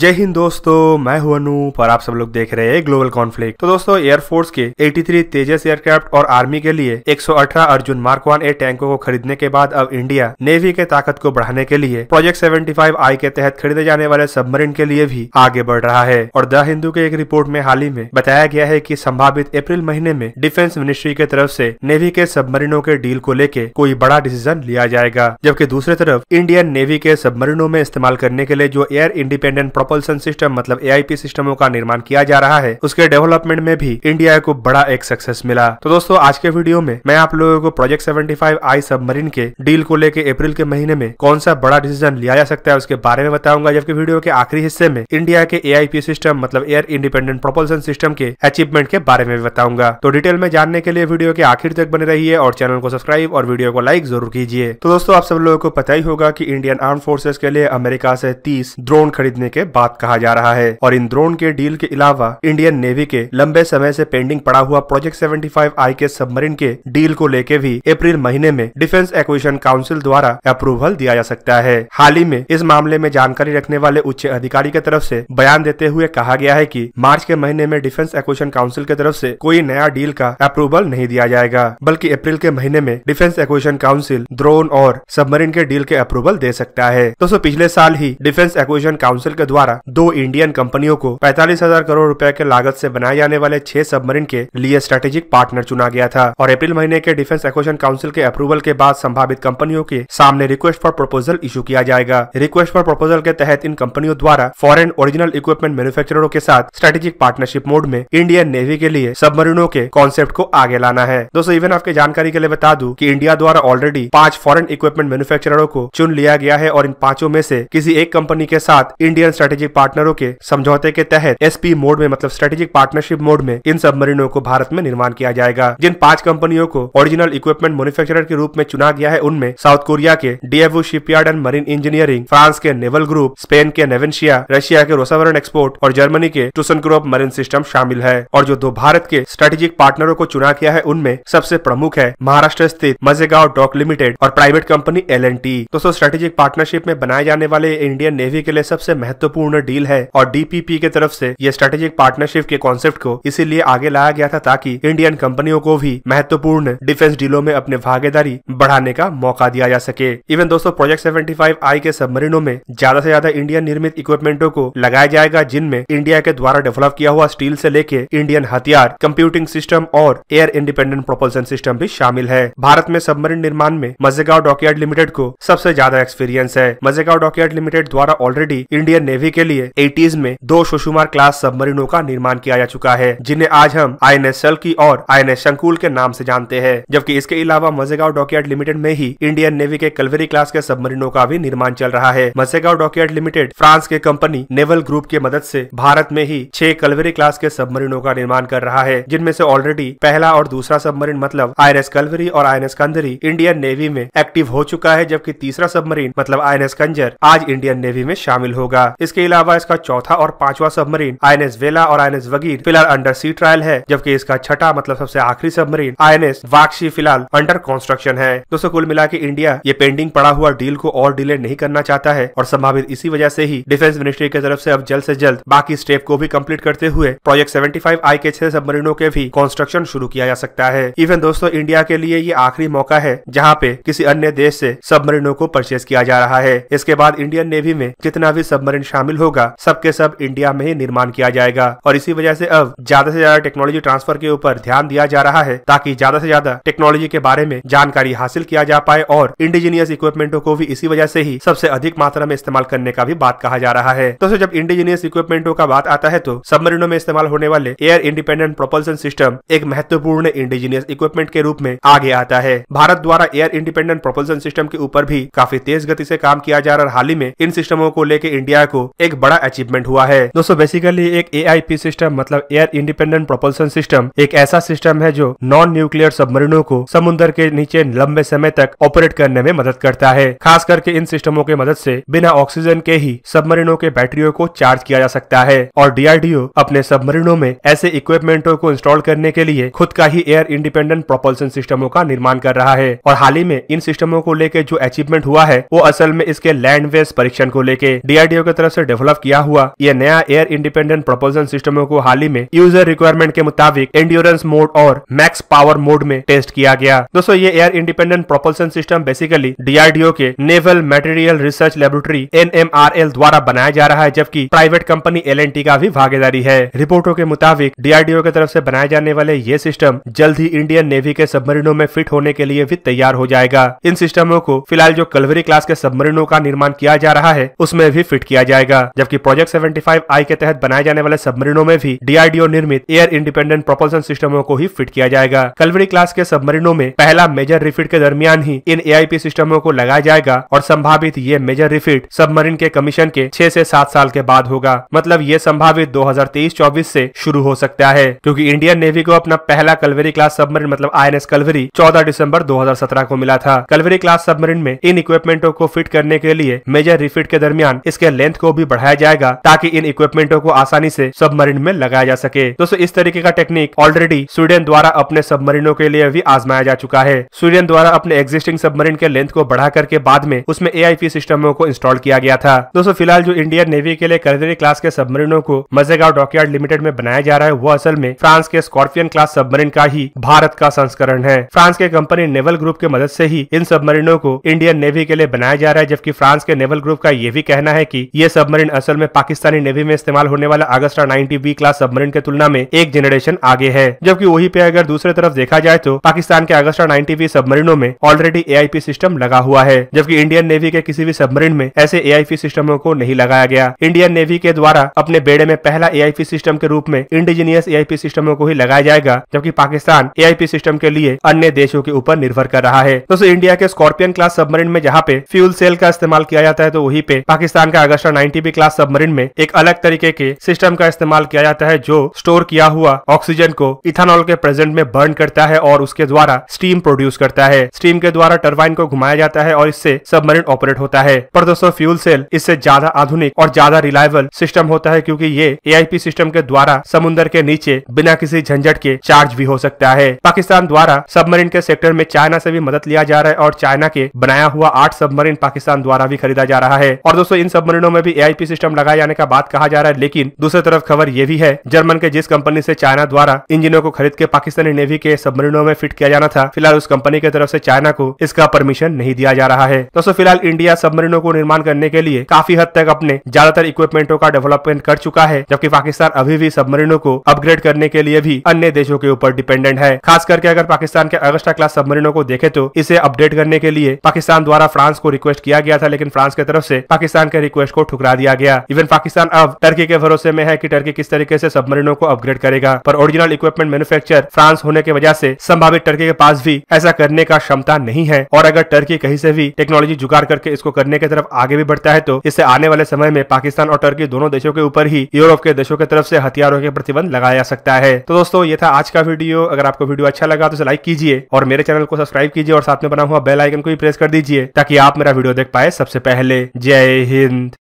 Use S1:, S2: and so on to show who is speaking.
S1: जय हिंद दोस्तों मैं हूं अनु और आप सब लोग देख रहे हैं ग्लोबल कॉन्फ्लिक्ट तो दोस्तों एयरफोर्स के 83 तेजस एयरक्राफ्ट और आर्मी के लिए 118 अर्जुन मार्क वन ए टैंकों को खरीदने के बाद अब इंडिया नेवी के ताकत को बढ़ाने के लिए प्रोजेक्ट 75 आई के तहत खरीदे जाने वाले सबमरीन के लिए भी आगे बढ़ रहा है और द हिंदू के एक रिपोर्ट में हाल ही में बताया गया है की संभावित अप्रैल महीने में डिफेंस मिनिस्ट्री के तरफ ऐसी नेवी के सबमरीनों के डील को लेके कोई बड़ा डिसीजन लिया जाएगा जबकि दूसरी तरफ इंडियन नेवी के सबमरीनों में इस्तेमाल करने के लिए जो एयर इंडिपेंडेंट प्रोपल्सन सिस्टम मतलब ए सिस्टमों का निर्माण किया जा रहा है उसके डेवलपमेंट में भी इंडिया को बड़ा एक सक्सेस मिला तो दोस्तों आज के वीडियो में मैं आप लोगों को project seventy five I submarine के डील को लेकर अप्रैल के महीने में कौन सा बड़ा डिसीजन लिया जा सकता है उसके बारे में बताऊंगा जबकि वीडियो के आखिरी हिस्से में इंडिया के ए सिस्टम मतलब एयर इंडिपेंडेंट प्रोपल्सन सिस्टम के अचीवमेंट के बारे में बताऊंगा तो डिटेल में जानने के लिए वीडियो के आखिर तक बने रहिए और चैनल को सब्सक्राइब और वीडियो को लाइक जरूर कीजिए तो दोस्तों आप सब लोगों को पता ही होगा की इंडियन आर्म फोर्सेज के लिए अमेरिका से तीस ड्रोन खरीदने के बात कहा जा रहा है और इन ड्रोन के डील के अलावा इंडियन नेवी के लंबे समय से पेंडिंग पड़ा हुआ प्रोजेक्ट 75 आई के सबमरीन के डील को लेके भी अप्रैल महीने में डिफेंस एक्विशन काउंसिल द्वारा अप्रूवल दिया जा सकता है हाल ही में इस मामले में जानकारी रखने वाले उच्च अधिकारी की तरफ ऐसी बयान देते हुए कहा गया है की मार्च के महीने में डिफेंस एक्विशन काउंसिल की तरफ ऐसी कोई नया डील का अप्रूवल नहीं दिया जाएगा बल्कि अप्रैल के महीने में डिफेंस एक्विशन काउंसिल ड्रोन और सबमरीन के डील के अप्रूवल दे सकता है दोस्तों पिछले साल ही डिफेंस एक्विशन काउंसिल के द्वारा दो इंडियन कंपनियों को पैंतालीस हजार करोड़ रुपए के लागत से बनाए जाने वाले छह सबमरीन के लिए स्ट्रेटेजिक पार्टनर चुना गया था और अप्रैल महीने के डिफेंस एक्वेशन काउंसिल के अप्रूवल के बाद संभावित कंपनियों के सामने रिक्वेस्ट फॉर प्रपोजल इशू किया जाएगा रिक्वेस्ट फॉर प्रपोजल के तहत इन कंपनियों द्वारा फॉरन ओरिजिनल इक्विपमेंट मैन्युफैक्चररों के साथ स्ट्रेटेजिक पार्टनरशिप मोड में इंडियन नेवी के लिए सबमरीनों के कॉन्सेप्ट को आगे लाना है दोस्तों इवन आपके जानकारी के लिए बता दूं कि इंडिया द्वारा ऑलरेडी पांच फॉरेन इक्विपमेंट मैन्युफैक्चररों को चुन लिया गया है और इन पांचों में से किसी एक कंपनी के साथ इंडियन स्ट्रेटेजिक पार्टनरों के समझौते के तहत एस मोड में मतलब स्ट्रेटेजिक पार्टनरशिप मोड में इन सबमरीनों को भारत में निर्माण किया जाएगा जिन पांच कंपनियों को ओरिजिनल इक्विपमेंट मैन्युफैक्चर के रूप में चुना गया है उनमें साउथ कोरिया के DFO shipyard and marine engineering France के नेवल ग्रुप स्पेन के नेवेंशिया रशिया के रोसावरण एक्सपोर्ट और जर्मनी के टूसन ग्रुप मरीन सिस्टम शामिल है और जो दो भारत के स्ट्रेटेजिक पार्टनरों को चुना गया है उनमें सबसे प्रमुख है महाराष्ट्र स्थित मजेगांव डॉक लिमिटेड और private company L N T दोस्तों स्ट्रेटेजिक पार्टनरशिप में बनाए जाने वाले इंडियन नेवी के लिए सबसे महत्वपूर्ण महत्वपूर्ण डील है और डीपीपी के तरफ से ये स्ट्रेटेजिक पार्टनरशिप के कॉन्सेप्ट को इसीलिए आगे लाया गया था ताकि इंडियन कंपनियों को भी महत्वपूर्ण डिफेंस डीलों में अपने भागीदारी बढ़ाने का मौका दिया जा सके इवन दोस्तों प्रोजेक्ट सेवेंटी आई के सबमरीनों में ज्यादा से ज्यादा इंडियन निर्मित इक्विपमेंटो को लगाया जाएगा जिनमें इंडिया के द्वारा डेवलप किया हुआ स्टील से लेके इंडियन हथियार कंप्यूटिंग सिस्टम और एयर इंडिपेंडेंट प्रोपल्सन सिस्टम भी शामिल है भारत में सबमरीन निर्माण में मजेगांव डॉकयार्ड लिमिटेड को सबसे ज्यादा एक्सपीरियंस है मजेगांव डॉकयार्ड लिमिटेड द्वारा ऑलरेडी इंडियन नेवी नेवी के लिए एटीज में दो सुषुमार क्लास सबमरीनों का निर्माण किया जा चुका है जिन्हें आज हम आई एन एस की और आई एन एस शंकुल के नाम से जानते हैं जबकि इसके अलावा मजेगांव डॉकयार्ड लिमिटेड में ही इंडियन नेवी के कलवेरी क्लास के सबमरीनों का भी निर्माण चल रहा है मजेगांव डॉकयार्ड लिमिटेड फ्रांस के कंपनी नेवल ग्रुप की मदद से भारत में ही छह कलवेरी क्लास के सबमरीनों का निर्माण कर रहा है जिनमें से ऑलरेडी पहला और दूसरा सबमरीन मतलब आई एन एस कलवेरी और I N S Khanderi Indian navy में एक्टिव हो चुका है जबकि तीसरा सबमरीन मतलब आई एन एस कंजर आज इंडियन नेवी में शामिल होगा इस इसके अलावा इसका चौथा और पांचवा सबमरीन आई वेला और आई वगीर फिलहाल अंडर सी ट्रायल है जबकि इसका छठा मतलब सबसे आखिरी सबमरीन आई वाक्सी फिलहाल अंडर कंस्ट्रक्शन है दोस्तों कुल मिला इंडिया ये पेंडिंग पड़ा हुआ डील को और डिले नहीं करना चाहता है और संभावित इसी वजह से ही डिफेंस मिनिस्ट्री की तरफ से अब जल्द से जल्द बाकी स्टेप को भी कंप्लीट करते हुए प्रोजेक्ट 75 आई के छह सबमरीनों के भी कंस्ट्रक्शन शुरू किया जा सकता है इवन दोस्तों इंडिया के लिए ये आखिरी मौका है जहाँ पे किसी अन्य देश से सबमरीनों को परचेज किया जा रहा है इसके बाद इंडियन नेवी में जितना भी सबमरीन शामिल शामिल होगा सबके सब इंडिया में ही निर्माण किया जाएगा और इसी वजह से अब ज्यादा से ज्यादा टेक्नोलॉजी ट्रांसफर के ऊपर ध्यान दिया जा रहा है ताकि ज्यादा से ज्यादा टेक्नोलॉजी के बारे में जानकारी हासिल किया जा पाए और इंडिजीनियस इक्विपमेंटो को भी इसी वजह से ही सबसे अधिक मात्रा में इस्तेमाल करने का भी बात कहा जा रहा है तो जब इंडिजीनियस इक्विपमेंटो का बात आता है तो सबमरीनों में इस्तेमाल होने वाले एयर इंडिपेंडेंट प्रोपल्सन सिस्टम एक महत्वपूर्ण इंडिजीनियस इक्विपमेंट के रूप में आगे आता है भारत द्वारा एयर इंडिपेंडेंट प्रोपल्सन सिस्टम के ऊपर भी काफी तेज गति से काम किया जा रहा है हाल ही में इन सिस्टमों को लेकर इंडिया को एक बड़ा अचीवमेंट हुआ है दोस्तों बेसिकली एक ए सिस्टम मतलब एयर इंडिपेंडेंट प्रोपल्सन सिस्टम एक ऐसा सिस्टम है जो नॉन न्यूक्लियर सबमरीनों को समुद्र के नीचे लंबे समय तक ऑपरेट करने में मदद करता है खास करके इन सिस्टमों के मदद से बिना ऑक्सीजन के ही सबमरीनों के बैटरियों को चार्ज किया जा सकता है और डीआरडीओ अपने सबमरीनों में ऐसे इक्विपमेंटों को इंस्टॉल करने के लिए खुद का ही एयर इंडिपेंडेंट प्रोपल्सन सिस्टमों का निर्माण कर रहा है और हाल ही में इन सिस्टमों को लेकर जो अचीवमेंट हुआ है वो असल में इसके लैंड वेस्ट परीक्षण को लेकर डीआरडीओ की तरफ से डेवलप किया हुआ यह नया एयर इंडिपेंडेंट प्रपोजन सिस्टमों को हाल ही में यूजर रिक्वायरमेंट के मुताबिक एंड्योरेंस मोड और मैक्स पावर मोड में टेस्ट किया गया दोस्तों ये air independent propulsion system basically DRDO के नेवल मटेरियल रिसर्च लेबोरेटरी एन द्वारा बनाया जा रहा है जबकि प्राइवेट कंपनी एल का भी भागीदारी है रिपोर्टों के मुताबिक डीआरडीओ की तरफ ऐसी बनाए जाने वाले ये सिस्टम जल्द ही इंडियन नेवी के सबमरीनों में फिट होने के लिए भी तैयार हो जाएगा इन सिस्टमों को फिलहाल जो कलवरी क्लास के सबमरीनों का निर्माण किया जा रहा है उसमें भी फिट किया जाएगा जाएगा जबकि प्रोजेक्ट सेवेंटी फाइव आई के तहत बनाए जाने वाले सबमरीनों में भी डीआरडीओ निर्मित एयर इंडिपेंडेंट प्रोपल्सन सिस्टमों को ही फिट किया जाएगा कलवरी क्लास के सबमरीनों में पहला मेजर रिफिट के दरमियान ही इन ए सिस्टमों को लगाया जाएगा और संभावित ये मेजर रिफिट सबमरीन के कमीशन के छह ऐसी सात साल के बाद होगा मतलब ये संभावित दो हजार से शुरू हो सकता है क्यूँकी इंडियन नेवी को अपना पहला कलवरी क्लास सबमरीन मतलब आई कलवरी चौदह दिसंबर 2017 को मिला था कलवरी क्लास सबमरीन में इन इक्विपमेंटों को फिट करने के लिए मेजर रिफिट के दरमियान इसके लेंथ को भी बढ़ाया जाएगा ताकि इन इक्विपमेंटो को आसानी से सबमरीन में लगाया जा सके दोस्तों इस तरीके का टेक्निक ऑलरेडी स्वीडन द्वारा अपने सबमरीनों के लिए भी आजमाया जा चुका है स्वीडन द्वारा अपने एग्जिस्टिंग सबमरीन के लेंथ को बढ़ा करके बाद में उसमें ए सिस्टमों को इंस्टॉल किया गया था दोस्तों फिलहाल जो इंडियन नेवी के लिए करदरी क्लास के सबमरीनों को मजेगांव डॉकयार्ड लिमिटेड में बनाया जा रहा है वो असल में फ्रांस के स्कॉर्पियन क्लास सबमरीन का ही भारत का संस्करण है फ्रांस के कंपनी नेवल ग्रुप के मदद से ही इन सबमरीनों को इंडियन नेवी के लिए बनाया जा रहा है जबकि फ्रांस के नेवल ग्रुप का ये भी कहना है की ये सब सबमरीन असल में पाकिस्तानी नेवी में इस्तेमाल होने वाला अगस्टा 90 बी क्लास सबमरीन के तुलना में एक जनरेशन आगे है जबकि वही पे अगर दूसरी तरफ देखा जाए तो पाकिस्तान के अगस्टा 90 बी सबमरीनों में ऑलरेडी ए सिस्टम लगा हुआ है जबकि इंडियन नेवी के किसी भी सबमरीन में ऐसे ए सिस्टमों को नहीं लगाया गया इंडियन नेवी के द्वारा अपने बेड़े में पहला ए सिस्टम के रूप में इंडिजीनियस ए सिस्टमों को ही लगाया जाएगा जबकि पाकिस्तान ए सिस्टम के लिए अन्य देशों के ऊपर निर्भर कर रहा है दोस्तों इंडिया के स्कॉर्पियन क्लास सबमरीन में जहाँ पे फ्यूल सेल का इस्तेमाल किया जाता है तो वही पे पाकिस्तान का अगस्टा एनटीबी क्लास सबमरीन में एक अलग तरीके के सिस्टम का इस्तेमाल किया जाता है जो स्टोर किया हुआ ऑक्सीजन को इथानॉल के प्रेजेंट में बर्न करता है और उसके द्वारा स्टीम प्रोड्यूस करता है स्टीम के द्वारा टर्बाइन को घुमाया जाता है और इससे सबमरीन ऑपरेट होता है पर दोस्तों फ्यूल सेल इससे ज्यादा आधुनिक और ज्यादा रिलायबल सिस्टम होता है क्यूँकी ये ए सिस्टम के द्वारा समुन्द्र के नीचे बिना किसी झंझट के चार्ज भी हो सकता है पाकिस्तान द्वारा सबमरीन के सेक्टर में चाइना ऐसी भी मदद लिया जा रहा है और चाइना के बनाया हुआ आठ सबमरीन पाकिस्तान द्वारा भी खरीदा जा रहा है और दोस्तों इन सबमरीनों में भी एआईपी सिस्टम लगाए जाने का बात कहा जा रहा है लेकिन दूसरी तरफ खबर ये भी है जर्मन के जिस कंपनी से चाइना द्वारा इंजनों को खरीद के पाकिस्तानी नेवी के सबमरीनों में फिट किया जाना था फिलहाल उस कंपनी की तरफ ऐसी चाइना को इसका परमिशन नहीं दिया जा रहा है दोस्तों फिलहाल इंडिया सबमरीनों को निर्माण करने के लिए काफी हद तक अपने ज्यादातर इक्विपमेंटों का डेवलपमेंट कर चुका है जबकि पाकिस्तान अभी भी सबमरीनों को अपग्रेड करने के लिए भी अन्य देशों के ऊपर डिपेंडेंट है खास करके अगर पाकिस्तान के अगस्टा क्लास सबमरीनों को देखे तो इसे अपडेट करने के लिए पाकिस्तान द्वारा फ्रांस को रिक्वेस्ट किया गया था लेकिन फ्रांस की तरफ से पाकिस्तान के रिक्वेस्ट को ठुकरा हटा दिया गया इवन पाकिस्तान अब टर्की के भरोसे में है की टर्की किस तरीके ऐसी सबमरीनों को अपग्रेड करेगा पर ओरिजिनल इक्विपमेंट मैन्युफैक्चर फ्रांस होने की वजह से संभावित टर्की के पास भी ऐसा करने का क्षमता नहीं है और अगर टर्की कहीं से भी टेक्नोलॉजी जुगाड़ करके इसको करने की तरफ आगे भी बढ़ता है तो इससे आने वाले समय में पाकिस्तान और टर्की दोनों देशों के ऊपर ही यूरोप के देशों की तरफ से हथियारों के प्रतिबंध लगाया जा सकता है तो दोस्तों ये था आज का वीडियो अगर आपको वीडियो अच्छा लगा तो इसे लाइक कीजिए और मेरे चैनल को सब्सक्राइब कीजिए और साथ में बना हुआ बेल आइकन को भी प्रेस कर दीजिए ताकि आप मेरा वीडियो देख पाए सबसे पहले जय हिंद